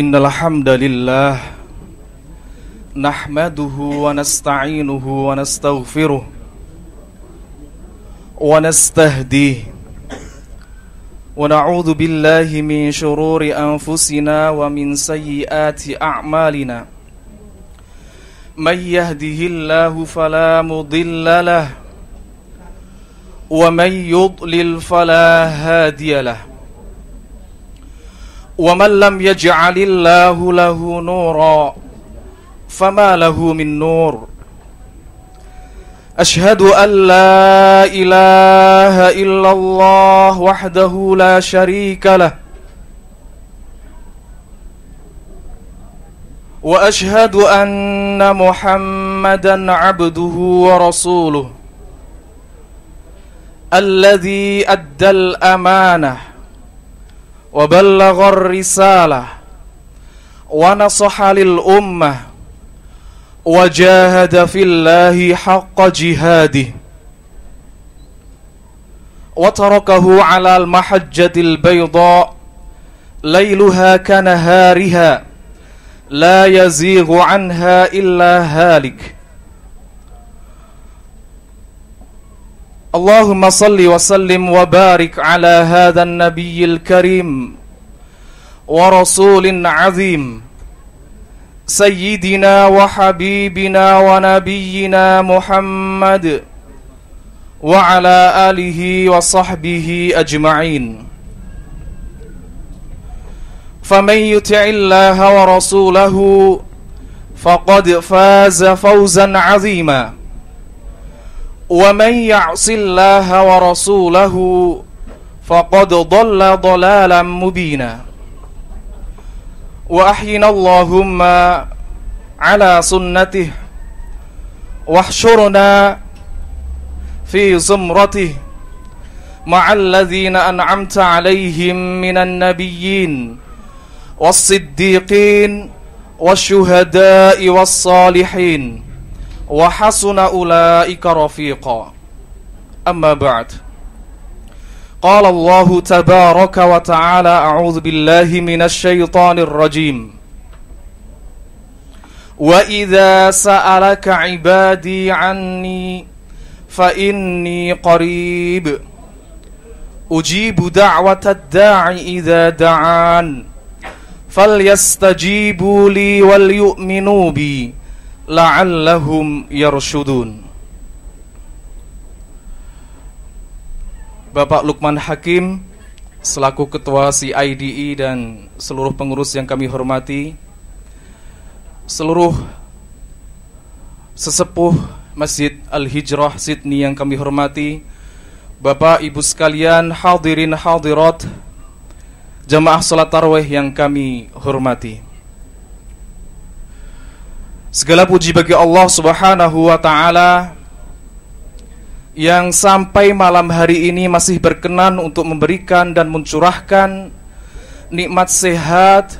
إن الحمد لله نحمده ونستعينه ونستغفره ونستهديه ونعوذ بالله من شرور أنفسنا ومن سيئات أعمالنا من يهده الله فلا مضل له ومن يضلل فلا هادي له ومن لم يجعل الله له نورا فما له من نور أشهد أن لا إله إلا الله وحده لا شريك له وأشهد أن محمدا عبده ورسوله الذي أدى الأمانه وبلغ الرسالة ونصح للأمة وجاهد في الله حق جهاده وتركه على المحجة البيضاء ليلها كنهارها لا يزيغ عنها إلا هالك اللهم صل وسلم وبارك على هذا النبي الكريم ورسول عظيم سيدنا وحبيبنا ونبينا محمد وعلى آله وصحبه أجمعين فمن يطع الله ورسوله فقد فاز فوزا عظيما ومن يعص الله ورسوله فقد ضل ضلالا مبينا وأحينا اللهم على سنته واحشرنا في زمرته مع الذين أنعمت عليهم من النبيين والصديقين والشهداء والصالحين وحسن أولئك رفيقا أما بعد قال الله تبارك وتعالى أعوذ بالله من الشيطان الرجيم وإذا سألك عبادي عني فإني قريب أجيب دعوة الداع إذا دعان فليستجيبوا لي وليؤمنوا بي la'allahum yarsudun Bapak Lukman Hakim selaku ketua CIDE dan seluruh pengurus yang kami hormati seluruh sesepuh Masjid Al-Hijrah Sydney yang kami hormati Bapak Ibu sekalian hadirin hadirat jamaah salat tarawih yang kami hormati Segala puji bagi Allah Subhanahu wa taala yang sampai malam hari ini masih berkenan untuk memberikan dan mencurahkan nikmat sehat,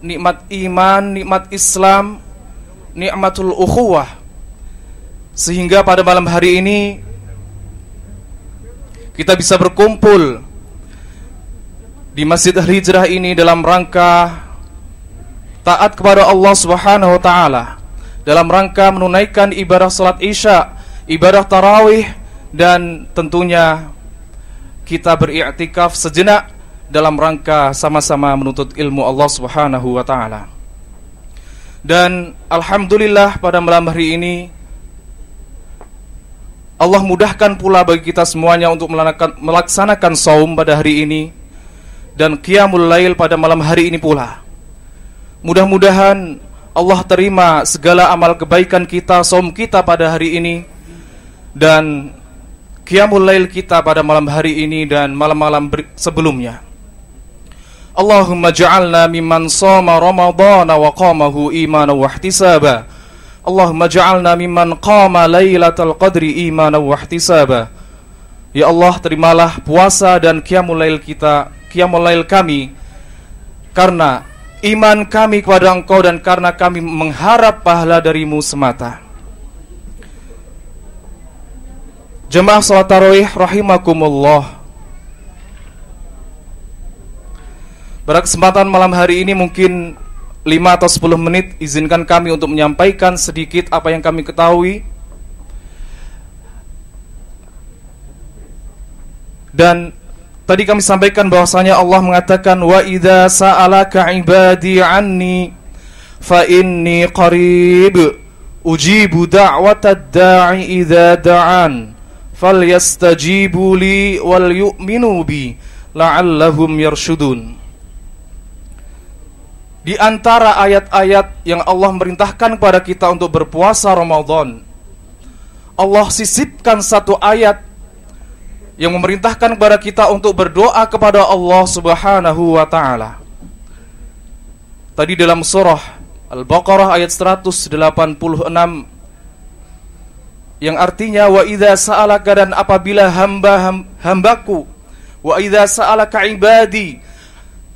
nikmat iman, nikmat Islam, nikmatul ukhuwah. Sehingga pada malam hari ini kita bisa berkumpul di Masjid Hijrah ini dalam rangka taat kepada Allah Subhanahu wa taala dalam rangka menunaikan ibadah salat Isya, ibadah tarawih dan tentunya kita beriktikaf sejenak dalam rangka sama-sama menuntut ilmu Allah Subhanahu wa taala. Dan alhamdulillah pada malam hari ini Allah mudahkan pula bagi kita semuanya untuk melaksanakan saum pada hari ini dan qiyamul lail pada malam hari ini pula. Mudah-mudahan Allah terima segala amal kebaikan kita, som kita pada hari ini dan qiyamul lail kita pada malam hari ini dan malam-malam sebelumnya. Allahumma ja'alna mimman soma ramadhana wa qamahu imanan wa ihtisaba. Allahumma ja'alna mimman qama lailatal qadri iman wa ihtisaba. Ya Allah, terimalah puasa dan qiyamul lail kita, qiyamul lail kami karena iman kami kepada Engkau dan karena kami mengharap pahala darimu semata. Jemaah salat tarawih rahimakumullah. Pada kesempatan malam hari ini mungkin 5 atau 10 menit izinkan kami untuk menyampaikan sedikit apa yang kami ketahui dan Tadi kami sampaikan bahwasanya Allah mengatakan wa idza sa'alaka ibadi anni fa inni qarib ujibu da'watad da'i idza da'an falyastajibu li wal yu'minu bi la'allahum yarshudun Di antara ayat-ayat yang Allah merintahkan kepada kita untuk berpuasa Ramadan Allah sisipkan satu ayat yang memerintahkan kepada kita untuk berdoa kepada Allah Subhanahu wa taala. Tadi dalam surah Al-Baqarah ayat 186 yang artinya wa idza sa'alaka dan apabila hamba hambaku wa idza sa'alaka ibadi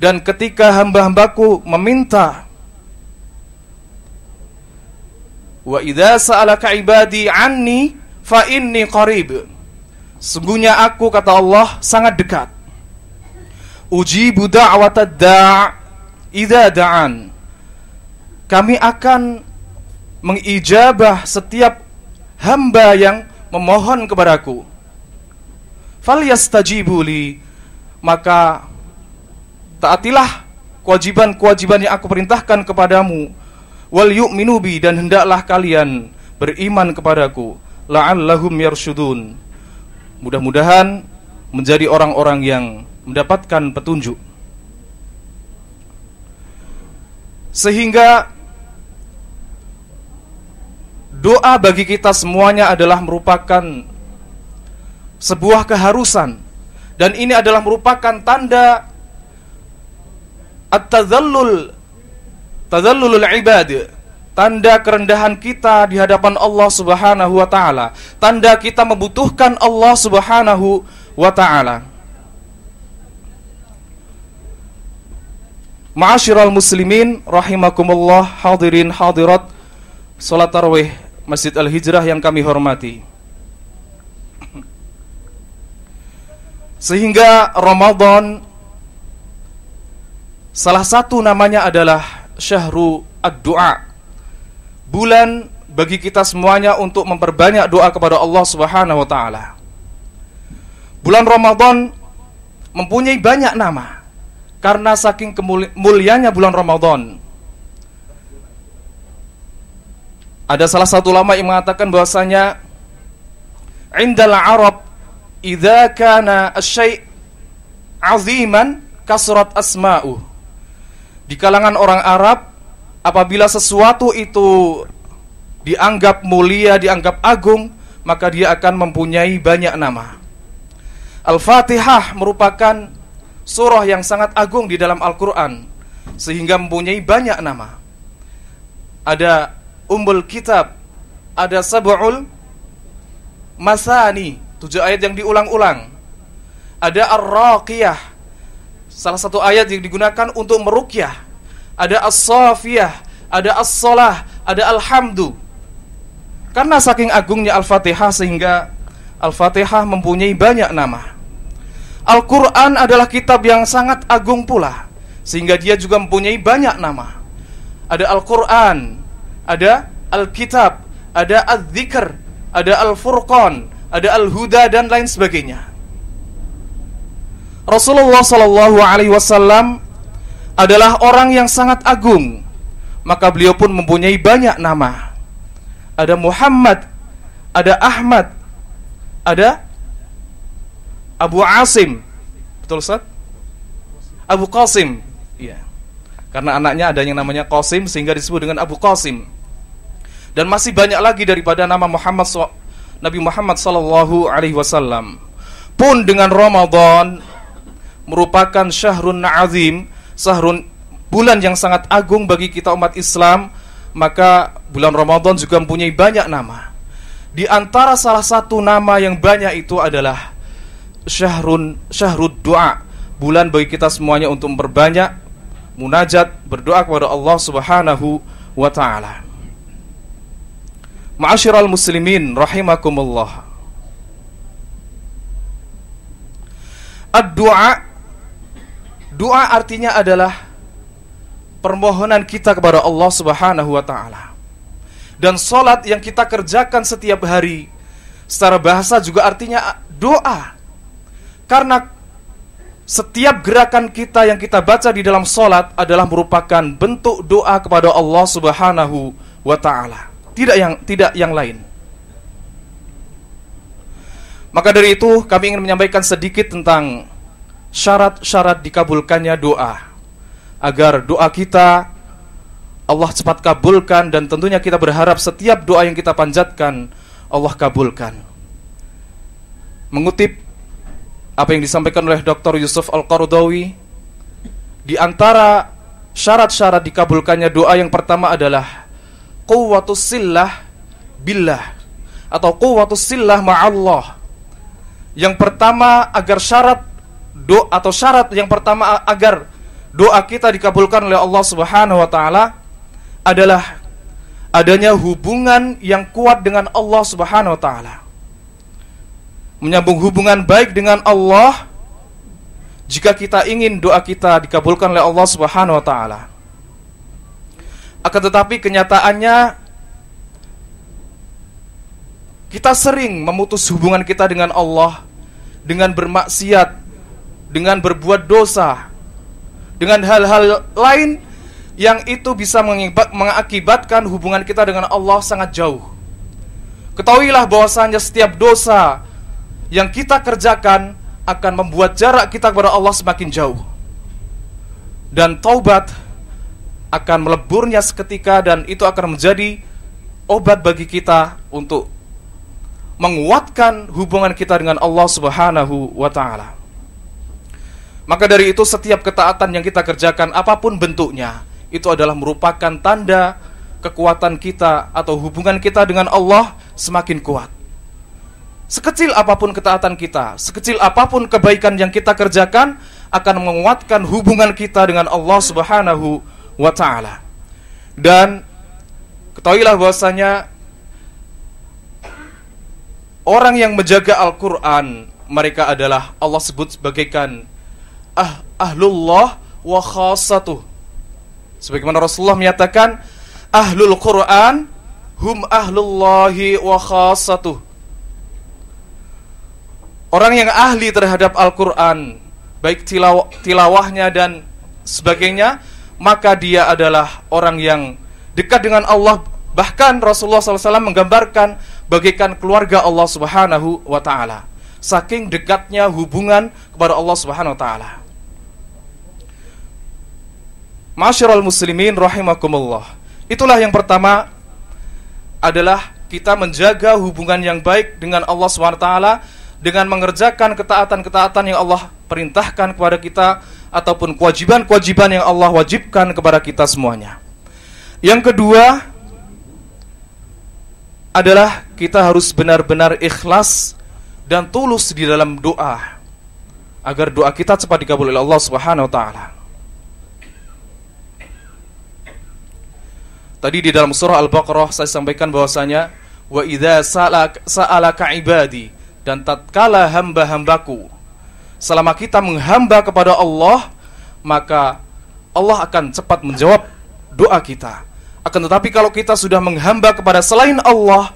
dan ketika hamba-hambaku meminta wa idza sa'alaka ibadi anni fa inni qarib Sungguhnya aku kata Allah sangat dekat. Uji Buddha awat da' da'an. Kami akan mengijabah setiap hamba yang memohon kepadaku. Fal yastajibu Maka taatilah kewajiban-kewajiban yang aku perintahkan kepadamu. Wal yu'minu bi dan hendaklah kalian beriman kepadaku. La'allahum yarsyudun Mudah-mudahan menjadi orang-orang yang mendapatkan petunjuk. Sehingga doa bagi kita semuanya adalah merupakan sebuah keharusan dan ini adalah merupakan tanda at-tadhallul tadhallulul ibadah tanda kerendahan kita di hadapan Allah Subhanahu wa taala, tanda kita membutuhkan Allah Subhanahu wa taala. Ma'asyiral muslimin rahimakumullah hadirin hadirat salat tarawih Masjid Al-Hijrah yang kami hormati. Sehingga Ramadan salah satu namanya adalah syahrul Ad-Du'a bulan bagi kita semuanya untuk memperbanyak doa kepada Allah Subhanahu wa taala. Bulan Ramadan mempunyai banyak nama karena saking kemuliaannya bulan Ramadan. Ada salah satu lama yang mengatakan bahwasanya indal Arab idza kana asy aziman kasrat asma'u. Di kalangan orang Arab apabila sesuatu itu dianggap mulia, dianggap agung, maka dia akan mempunyai banyak nama. Al-Fatihah merupakan surah yang sangat agung di dalam Al-Quran, sehingga mempunyai banyak nama. Ada Umbul Kitab, ada Sab'ul Masani, tujuh ayat yang diulang-ulang. Ada Ar-Raqiyah, salah satu ayat yang digunakan untuk merukyah ada as-safiyah, ada as-salah, ada alhamdu. Karena saking agungnya Al-Fatihah sehingga Al-Fatihah mempunyai banyak nama. Al-Quran adalah kitab yang sangat agung pula Sehingga dia juga mempunyai banyak nama Ada Al-Quran Ada Al-Kitab Ada al zikr Ada Al-Furqan Ada Al-Huda dan lain sebagainya Rasulullah Sallallahu Alaihi Wasallam adalah orang yang sangat agung, maka beliau pun mempunyai banyak nama. Ada Muhammad, ada Ahmad, ada Abu Asim. Betul, Ustaz? Abu Qasim. Iya. Karena anaknya ada yang namanya Qasim sehingga disebut dengan Abu Qasim. Dan masih banyak lagi daripada nama Muhammad Nabi Muhammad sallallahu alaihi wasallam. Pun dengan Ramadan merupakan syahrun naazim sahrun bulan yang sangat agung bagi kita umat Islam, maka bulan Ramadan juga mempunyai banyak nama. Di antara salah satu nama yang banyak itu adalah Syahrun Syahrud Doa, bulan bagi kita semuanya untuk memperbanyak munajat, berdoa kepada Allah Subhanahu wa taala. Ma'asyiral muslimin rahimakumullah. Ad-du'a Doa artinya adalah permohonan kita kepada Allah Subhanahu wa taala. Dan salat yang kita kerjakan setiap hari secara bahasa juga artinya doa. Karena setiap gerakan kita yang kita baca di dalam salat adalah merupakan bentuk doa kepada Allah Subhanahu wa taala. Tidak yang tidak yang lain. Maka dari itu kami ingin menyampaikan sedikit tentang syarat-syarat dikabulkannya doa agar doa kita Allah cepat kabulkan dan tentunya kita berharap setiap doa yang kita panjatkan Allah kabulkan. Mengutip apa yang disampaikan oleh Dr. Yusuf Al-Qardawi di antara syarat-syarat dikabulkannya doa yang pertama adalah quwwatus sillah billah atau quwwatus sillah ma'allah. Yang pertama agar syarat do atau syarat yang pertama agar doa kita dikabulkan oleh Allah Subhanahu wa taala adalah adanya hubungan yang kuat dengan Allah Subhanahu wa taala. Menyambung hubungan baik dengan Allah jika kita ingin doa kita dikabulkan oleh Allah Subhanahu wa taala. Akan tetapi kenyataannya kita sering memutus hubungan kita dengan Allah dengan bermaksiat dengan berbuat dosa, dengan hal-hal lain yang itu bisa mengakibatkan hubungan kita dengan Allah sangat jauh. Ketahuilah bahwasanya setiap dosa yang kita kerjakan akan membuat jarak kita kepada Allah semakin jauh. Dan taubat akan meleburnya seketika dan itu akan menjadi obat bagi kita untuk menguatkan hubungan kita dengan Allah Subhanahu wa taala. Maka dari itu setiap ketaatan yang kita kerjakan apapun bentuknya itu adalah merupakan tanda kekuatan kita atau hubungan kita dengan Allah semakin kuat. Sekecil apapun ketaatan kita, sekecil apapun kebaikan yang kita kerjakan akan menguatkan hubungan kita dengan Allah Subhanahu wa taala. Dan ketahuilah bahwasanya orang yang menjaga Al-Qur'an mereka adalah Allah sebut sebagaikan ah ahlullah wa khasatuh. Sebagaimana Rasulullah menyatakan ahlul Quran hum ahlullahi wa khasatuh. Orang yang ahli terhadap Al-Quran, baik tilaw tilawahnya dan sebagainya, maka dia adalah orang yang dekat dengan Allah. Bahkan Rasulullah SAW menggambarkan bagaikan keluarga Allah Subhanahu wa Ta'ala, saking dekatnya hubungan kepada Allah Subhanahu wa Ta'ala. Masyarul muslimin rahimakumullah. Itulah yang pertama adalah kita menjaga hubungan yang baik dengan Allah SWT dengan mengerjakan ketaatan-ketaatan yang Allah perintahkan kepada kita ataupun kewajiban-kewajiban yang Allah wajibkan kepada kita semuanya. Yang kedua adalah kita harus benar-benar ikhlas dan tulus di dalam doa agar doa kita cepat dikabul oleh Allah Subhanahu wa Tadi di dalam surah Al-Baqarah saya sampaikan bahwasanya wa idza sa'alaka saala ibadi dan tatkala hamba-hambaku selama kita menghamba kepada Allah maka Allah akan cepat menjawab doa kita. Akan tetapi kalau kita sudah menghamba kepada selain Allah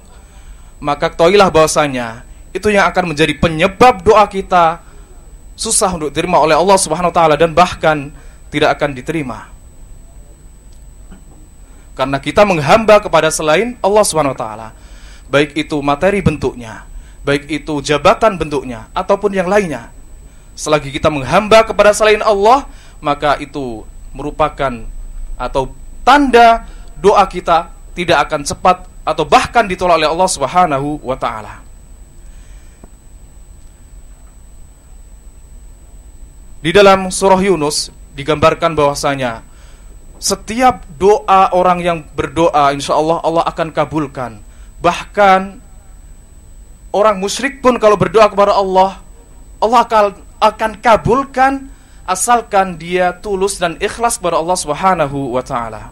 maka ketahuilah bahwasanya itu yang akan menjadi penyebab doa kita susah untuk diterima oleh Allah Subhanahu wa taala dan bahkan tidak akan diterima karena kita menghamba kepada selain Allah Subhanahu wa taala. Baik itu materi bentuknya, baik itu jabatan bentuknya ataupun yang lainnya. Selagi kita menghamba kepada selain Allah, maka itu merupakan atau tanda doa kita tidak akan cepat atau bahkan ditolak oleh Allah Subhanahu wa taala. Di dalam surah Yunus digambarkan bahwasanya setiap doa orang yang berdoa, insya Allah Allah akan kabulkan. Bahkan orang musyrik pun kalau berdoa kepada Allah, Allah akan, akan kabulkan asalkan dia tulus dan ikhlas kepada Allah Subhanahu wa taala.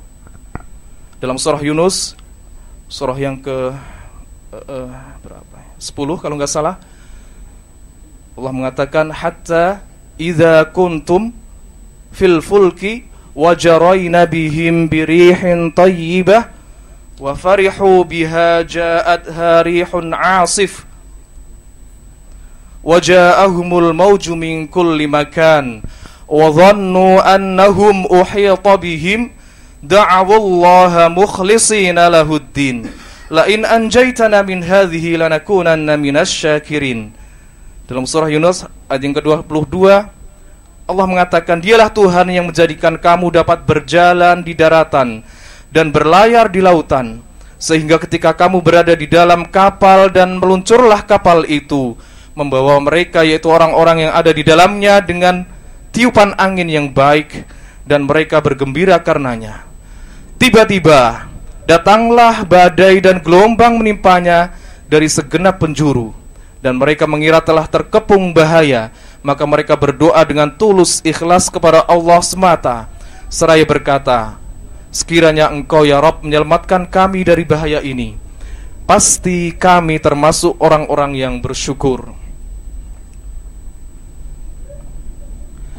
Dalam surah Yunus surah yang ke uh, uh, berapa? 10 ya? kalau nggak salah. Allah mengatakan hatta idza kuntum fil fulki وجرين بهم بريح طيبة وفرحوا بها جاءتها ريح عاصف وجاءهم الموج من كل مكان وظنوا أنهم أحيط بهم دعوا الله مخلصين له الدين لئن أنجيتنا من هذه لنكونن من الشاكرين dalam surah Yunus ayat yang ke-22 Allah mengatakan dialah Tuhan yang menjadikan kamu dapat berjalan di daratan dan berlayar di lautan sehingga ketika kamu berada di dalam kapal dan meluncurlah kapal itu membawa mereka yaitu orang-orang yang ada di dalamnya dengan tiupan angin yang baik dan mereka bergembira karenanya tiba-tiba datanglah badai dan gelombang menimpanya dari segenap penjuru dan mereka mengira telah terkepung bahaya maka mereka berdoa dengan tulus ikhlas kepada Allah semata seraya berkata sekiranya engkau ya Rob menyelamatkan kami dari bahaya ini pasti kami termasuk orang-orang yang bersyukur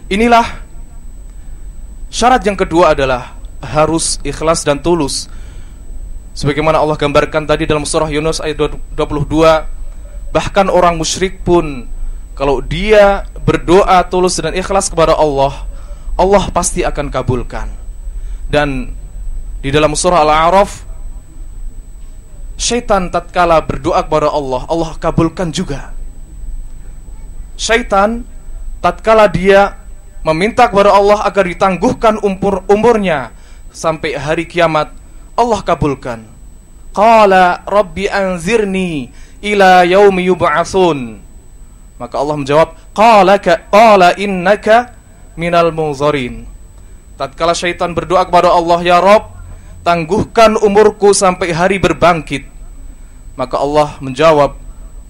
inilah syarat yang kedua adalah harus ikhlas dan tulus sebagaimana Allah gambarkan tadi dalam surah Yunus ayat 22 bahkan orang musyrik pun kalau dia berdoa tulus dan ikhlas kepada Allah, Allah pasti akan kabulkan. Dan di dalam surah Al-A'raf syaitan tatkala berdoa kepada Allah, Allah kabulkan juga. Syaitan tatkala dia meminta kepada Allah agar ditangguhkan umur umurnya sampai hari kiamat, Allah kabulkan. Qala rabbi anzirni ila yaumi yub'atsun maka Allah menjawab, "Qala ka qala innaka minal munzarin." Tatkala syaitan berdoa kepada Allah, "Ya Rob, tangguhkan umurku sampai hari berbangkit." Maka Allah menjawab,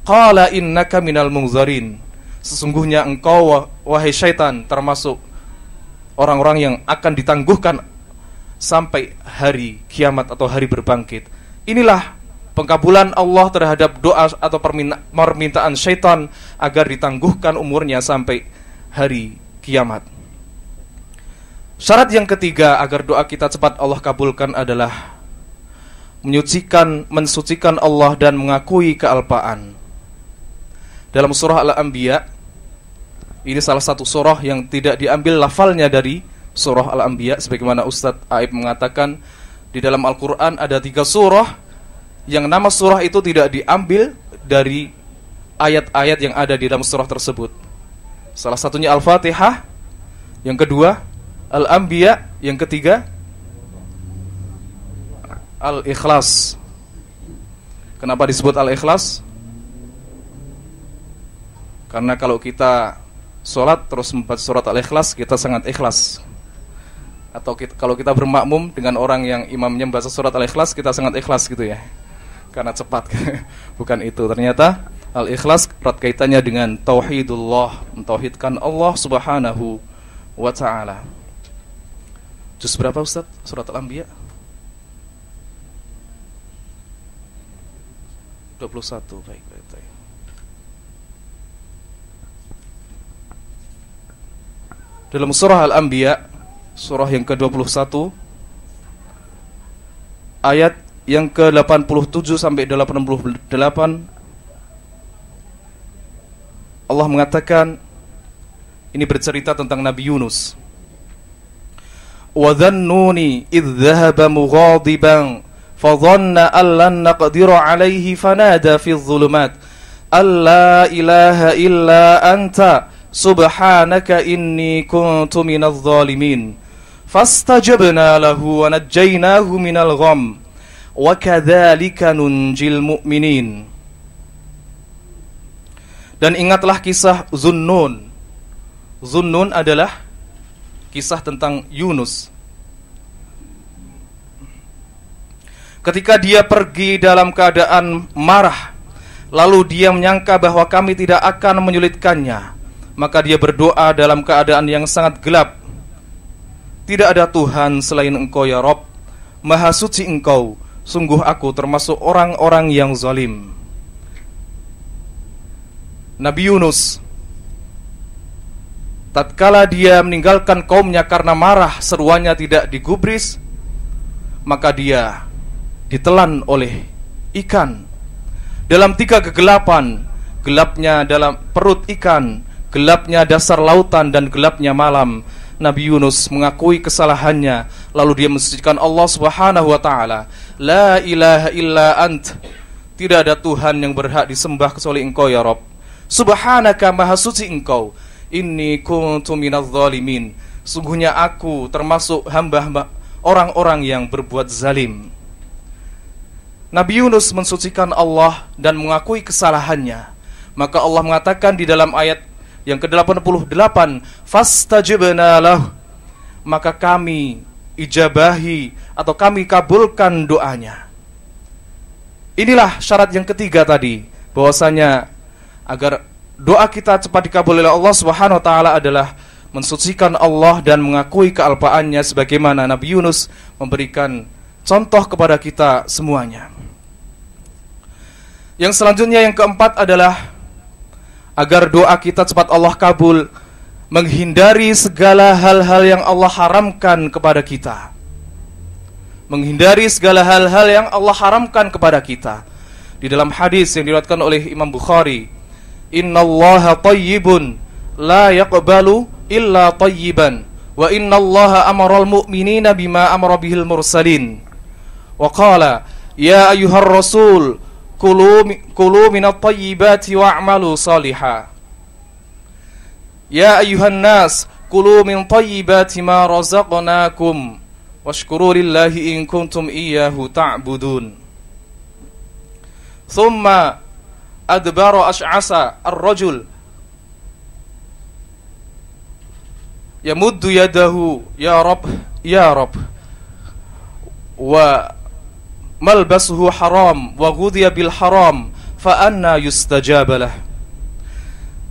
"Qala innaka minal munzarin." Sesungguhnya engkau wahai syaitan termasuk orang-orang yang akan ditangguhkan sampai hari kiamat atau hari berbangkit. Inilah pengkabulan Allah terhadap doa atau permintaan syaitan agar ditangguhkan umurnya sampai hari kiamat. Syarat yang ketiga agar doa kita cepat Allah kabulkan adalah menyucikan, mensucikan Allah dan mengakui kealpaan. Dalam surah Al-Anbiya, ini salah satu surah yang tidak diambil lafalnya dari surah Al-Anbiya, sebagaimana Ustadz Aib mengatakan, di dalam Al-Quran ada tiga surah yang nama surah itu tidak diambil dari ayat-ayat yang ada di dalam surah tersebut. Salah satunya Al-Fatihah, yang kedua Al-Anbiya, yang ketiga Al-Ikhlas. Kenapa disebut Al-Ikhlas? Karena kalau kita sholat terus membuat surat Al-Ikhlas, kita sangat ikhlas atau kita, kalau kita bermakmum dengan orang yang imamnya membaca surat al-ikhlas kita sangat ikhlas gitu ya karena cepat bukan itu ternyata al ikhlas erat kaitannya dengan tauhidullah mentauhidkan Allah Subhanahu wa taala juz berapa Ustaz surat al-anbiya 21 baik baik, baik. dalam surah al-anbiya surah yang ke-21 ayat yang ke-87 sampai 88 Allah mengatakan ini bercerita tentang Nabi Yunus. Wa dhannuni idh dhahaba mughadiban fa dhanna an lan naqdiru alayhi fanada fi dhulumat alla ilaha illa anta subhanaka inni kuntu minadh dhalimin fastajabna lahu wa najaynahu minal ghamm وَكَذَلِكَ نُنْجِ الْمُؤْمِنِينَ Dan ingatlah kisah Zunnun. Zunnun adalah kisah tentang Yunus. Ketika dia pergi dalam keadaan marah, lalu dia menyangka bahwa kami tidak akan menyulitkannya, maka dia berdoa dalam keadaan yang sangat gelap. Tidak ada Tuhan selain Engkau ya Rob, Maha Suci Engkau, Sungguh aku termasuk orang-orang yang zalim Nabi Yunus Tatkala dia meninggalkan kaumnya karena marah Seruannya tidak digubris Maka dia ditelan oleh ikan Dalam tiga kegelapan Gelapnya dalam perut ikan Gelapnya dasar lautan dan gelapnya malam Nabi Yunus mengakui kesalahannya lalu dia mensucikan Allah Subhanahu wa taala la ilaha illa ant tidak ada Tuhan yang berhak disembah kecuali engkau ya Rob subhanaka maha suci engkau inni kuntu minadz zalimin sungguhnya aku termasuk hamba-hamba orang-orang yang berbuat zalim Nabi Yunus mensucikan Allah dan mengakui kesalahannya. Maka Allah mengatakan di dalam ayat yang ke-88, fastajibna lahu. Maka kami ijabahi atau kami kabulkan doanya. Inilah syarat yang ketiga tadi, bahwasanya agar doa kita cepat dikabul oleh Allah Subhanahu wa taala adalah mensucikan Allah dan mengakui kealpaannya sebagaimana Nabi Yunus memberikan contoh kepada kita semuanya. Yang selanjutnya yang keempat adalah agar doa kita cepat Allah kabul, menghindari segala hal-hal yang Allah haramkan kepada kita. Menghindari segala hal-hal yang Allah haramkan kepada kita. Di dalam hadis yang diriwayatkan oleh Imam Bukhari, Inna Allah tayyibun la yaqbalu illa tayyiban wa Allah amaral mu'minina bima amara bihil mursalin." Wa qala, "Ya ayyuhar rasul, كلوا كلوا من الطيبات واعملوا صالحا يا أيها الناس كلوا من طيبات ما رزقناكم واشكروا لله إن كنتم إياه تعبدون ثم أدبر أشعث الرجل يمد يده يا رب يا رب و malbasuhu haram wa ghudhiya bil haram fa anna yustajabalah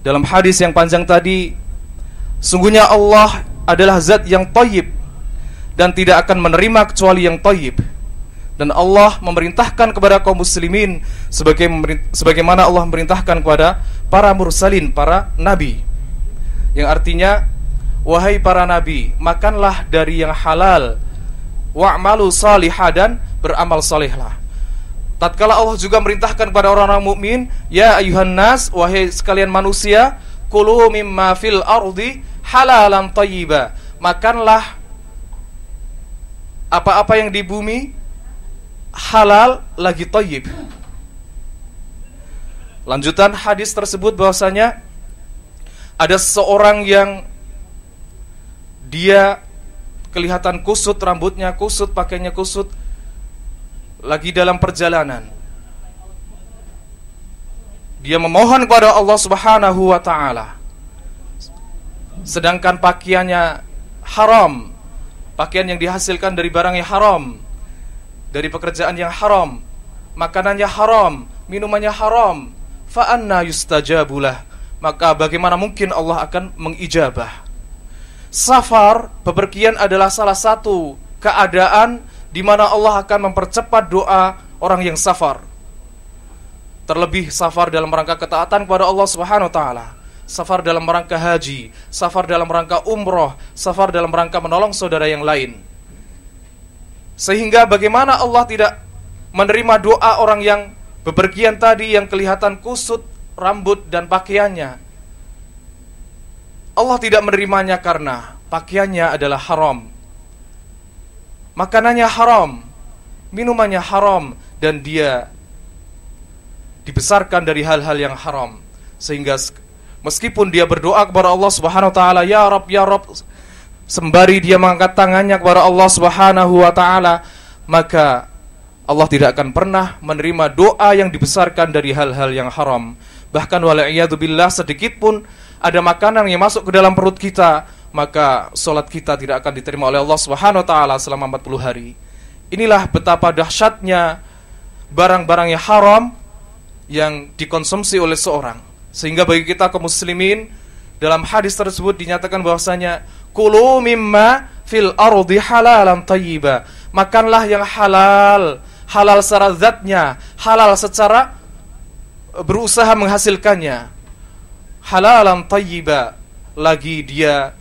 dalam hadis yang panjang tadi sungguhnya Allah adalah zat yang toyib dan tidak akan menerima kecuali yang toyib. dan Allah memerintahkan kepada kaum muslimin sebagai sebagaimana Allah memerintahkan kepada para mursalin, para nabi. Yang artinya wahai para nabi, makanlah dari yang halal, wa'malu salihah dan beramal solehlah. Tatkala Allah juga merintahkan kepada orang-orang mukmin, ya ayuhan nas, wahai sekalian manusia, kulu mimma fil ardi halalan thayyiba. Makanlah apa-apa yang di bumi halal lagi thayyib. Lanjutan hadis tersebut bahwasanya ada seorang yang dia kelihatan kusut rambutnya kusut pakainya kusut lagi dalam perjalanan dia memohon kepada Allah Subhanahu wa taala sedangkan pakaiannya haram pakaian yang dihasilkan dari barang yang haram dari pekerjaan yang haram makanannya haram minumannya haram fa anna yustajabulah maka bagaimana mungkin Allah akan mengijabah safar bepergian adalah salah satu keadaan di mana Allah akan mempercepat doa orang yang safar. Terlebih safar dalam rangka ketaatan kepada Allah Subhanahu wa taala, safar dalam rangka haji, safar dalam rangka umroh, safar dalam rangka menolong saudara yang lain. Sehingga bagaimana Allah tidak menerima doa orang yang bepergian tadi yang kelihatan kusut rambut dan pakaiannya. Allah tidak menerimanya karena pakaiannya adalah haram, makanannya haram, minumannya haram, dan dia dibesarkan dari hal-hal yang haram. Sehingga meskipun dia berdoa kepada Allah Subhanahu wa taala, "Ya Rabb, ya Rabb," sembari dia mengangkat tangannya kepada Allah Subhanahu wa taala, maka Allah tidak akan pernah menerima doa yang dibesarkan dari hal-hal yang haram. Bahkan walaiyadu billah sedikit pun ada makanan yang masuk ke dalam perut kita maka sholat kita tidak akan diterima oleh Allah Subhanahu wa taala selama 40 hari. Inilah betapa dahsyatnya barang-barang yang haram yang dikonsumsi oleh seorang. Sehingga bagi kita kaum muslimin dalam hadis tersebut dinyatakan bahwasanya kulu mimma fil ardi halalan tayyiba. Makanlah yang halal, halal secara zatnya, halal secara e, berusaha menghasilkannya. Halalan tayyiba. Lagi dia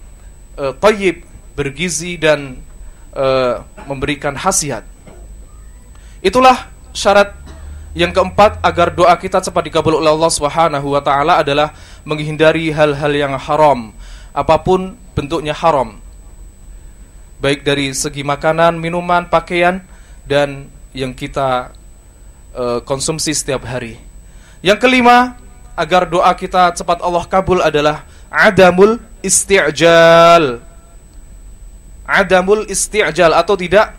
uh, tayyib, bergizi dan uh, memberikan hasiat. Itulah syarat yang keempat agar doa kita cepat dikabul oleh Allah Subhanahu wa taala adalah menghindari hal-hal yang haram, apapun bentuknya haram. Baik dari segi makanan, minuman, pakaian dan yang kita uh, konsumsi setiap hari. Yang kelima, agar doa kita cepat Allah kabul adalah adamul isti'jal adamul isti'jal atau tidak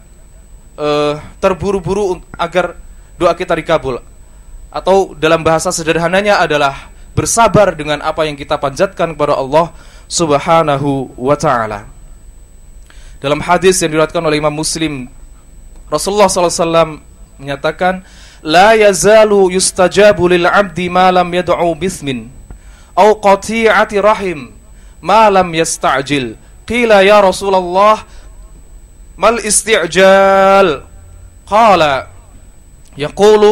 uh, terburu-buru agar doa kita dikabul atau dalam bahasa sederhananya adalah bersabar dengan apa yang kita panjatkan kepada Allah Subhanahu wa taala. Dalam hadis yang diriwayatkan oleh Imam Muslim Rasulullah SAW menyatakan la yazalu yustajabu lil 'abdi ma lam yad'u bismin au qati'ati rahim ما لم يستعجل قيل يا رسول الله ما الاستعجال قال يقول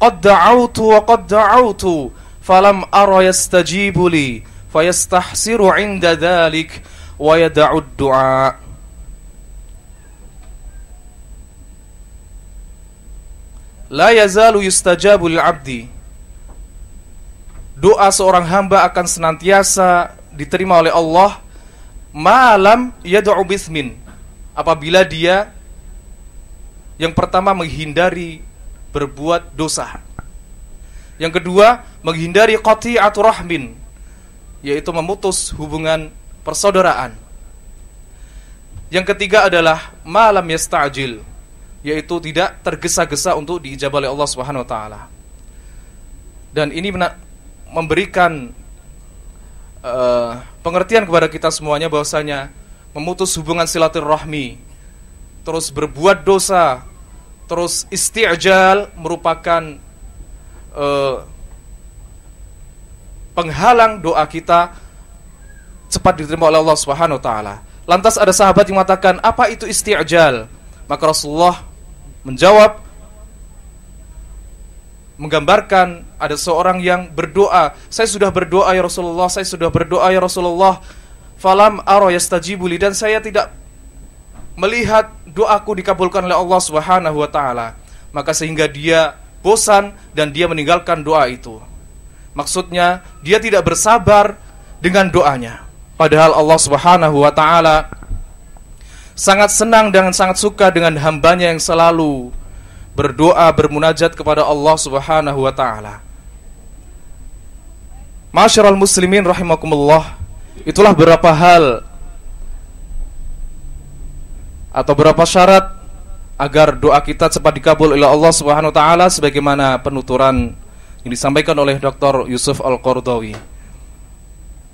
قد دعوت وقد دعوت فلم أر يستجيب لي فيستحسر عند ذلك ويدع الدعاء لا يزال يستجاب للعبد abdi. Doa seorang hamba akan senantiasa diterima oleh Allah malam yad'u bismin apabila dia yang pertama menghindari berbuat dosa. Yang kedua, menghindari qati'atu rahmin yaitu memutus hubungan persaudaraan. Yang ketiga adalah malam yasta'jil yaitu tidak tergesa-gesa untuk diijabah oleh Allah Subhanahu wa taala. Dan ini memberikan Eh, pengertian kepada kita semuanya bahwasanya memutus hubungan silaturahmi, terus berbuat dosa, terus isti'jal merupakan uh, penghalang doa kita cepat diterima oleh Allah Subhanahu wa taala. Lantas ada sahabat yang mengatakan, "Apa itu isti'jal?" Maka Rasulullah menjawab, menggambarkan ada seorang yang berdoa, saya sudah berdoa ya Rasulullah, saya sudah berdoa ya Rasulullah. Falam aro yastajibu dan saya tidak melihat doaku dikabulkan oleh Allah Subhanahu wa taala. Maka sehingga dia bosan dan dia meninggalkan doa itu. Maksudnya dia tidak bersabar dengan doanya. Padahal Allah Subhanahu wa taala sangat senang dan sangat suka dengan hambanya yang selalu berdoa bermunajat kepada Allah Subhanahu wa taala. Masyarul muslimin rahimakumullah, itulah berapa hal atau berapa syarat agar doa kita cepat dikabul oleh Allah Subhanahu wa taala sebagaimana penuturan yang disampaikan oleh Dr. Yusuf Al-Qardawi.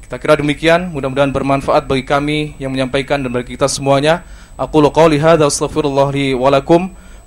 Kita kira demikian, mudah-mudahan bermanfaat bagi kami yang menyampaikan dan bagi kita semuanya. Aku qauli hadza astaghfirullah li wa lakum.